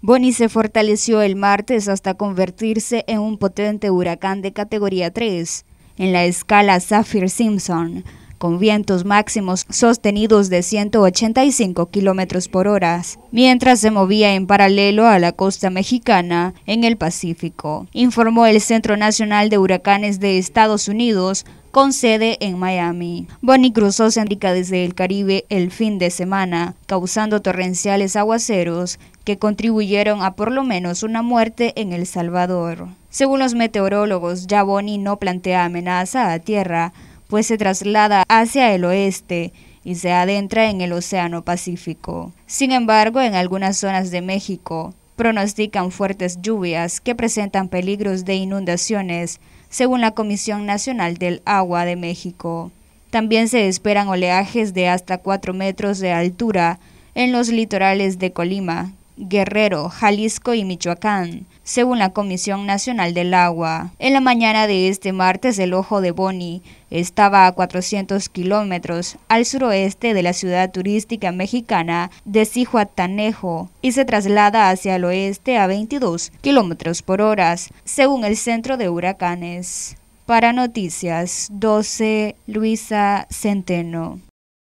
Bonnie se fortaleció el martes hasta convertirse en un potente huracán de categoría 3 en la escala Saffir-Simpson con vientos máximos sostenidos de 185 kilómetros por hora, mientras se movía en paralelo a la costa mexicana en el Pacífico, informó el Centro Nacional de Huracanes de Estados Unidos, con sede en Miami. Bonnie cruzó Céntrica desde el Caribe el fin de semana, causando torrenciales aguaceros que contribuyeron a por lo menos una muerte en El Salvador. Según los meteorólogos, ya Bonnie no plantea amenaza a tierra, pues se traslada hacia el oeste y se adentra en el Océano Pacífico. Sin embargo, en algunas zonas de México pronostican fuertes lluvias que presentan peligros de inundaciones, según la Comisión Nacional del Agua de México. También se esperan oleajes de hasta 4 metros de altura en los litorales de Colima, Guerrero, Jalisco y Michoacán, según la Comisión Nacional del Agua. En la mañana de este martes, el ojo de Boni estaba a 400 kilómetros al suroeste de la ciudad turística mexicana de Cihuatanejo y se traslada hacia el oeste a 22 kilómetros por hora, según el Centro de Huracanes. Para Noticias 12, Luisa Centeno.